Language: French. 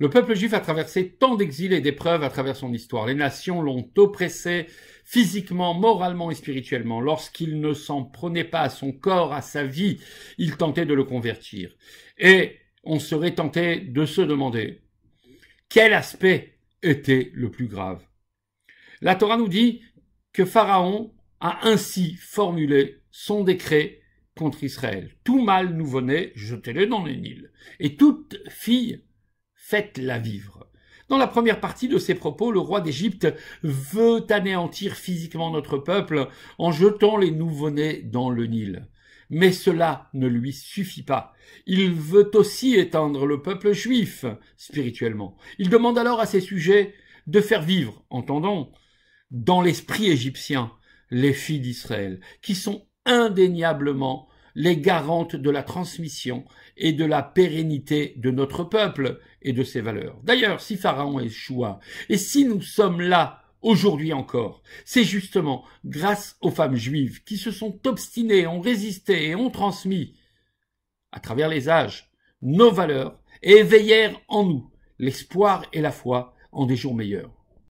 Le peuple juif a traversé tant d'exils et d'épreuves à travers son histoire. Les nations l'ont oppressé physiquement, moralement et spirituellement. Lorsqu'il ne s'en prenait pas à son corps, à sa vie, il tentait de le convertir. Et on serait tenté de se demander quel aspect était le plus grave. La Torah nous dit que Pharaon a ainsi formulé son décret contre Israël. Tout mâle nous venait, jetez-le dans les Nil. Et toute fille faites-la vivre. Dans la première partie de ses propos, le roi d'Égypte veut anéantir physiquement notre peuple en jetant les nouveau-nés dans le Nil. Mais cela ne lui suffit pas. Il veut aussi étendre le peuple juif spirituellement. Il demande alors à ses sujets de faire vivre, entendons, dans l'esprit égyptien, les filles d'Israël, qui sont indéniablement les garantes de la transmission et de la pérennité de notre peuple et de ses valeurs. D'ailleurs, si Pharaon échoua, et si nous sommes là aujourd'hui encore, c'est justement grâce aux femmes juives qui se sont obstinées, ont résisté et ont transmis, à travers les âges, nos valeurs et éveillèrent en nous l'espoir et la foi en des jours meilleurs.